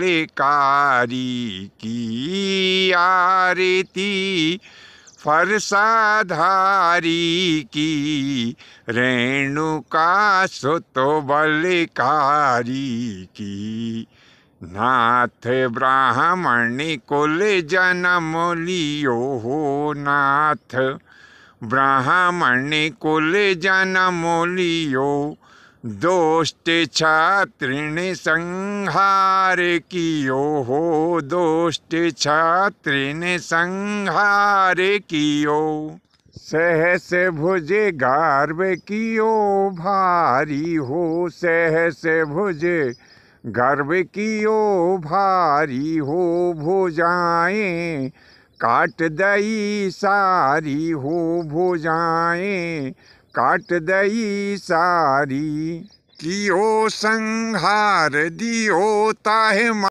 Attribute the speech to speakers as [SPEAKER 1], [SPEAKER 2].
[SPEAKER 1] कारी की आरती फरसाधारी की रेणुका सुतो बलकारी की नाथ ब्राह्मण कुल जन्म लियो हो नाथ ब्राह्मण कुल जन्म लियो दोष्टे छात्रिणि संहार ओ हो दोष्ट छात्रिणि संहार ओ सहस भुज गार्व कियो भारी हो सहस भुज गर्व कियो भारी हो भुजाए काट दई सारी हो भुजाए काट दई सारी कियो संहार दियो ताहे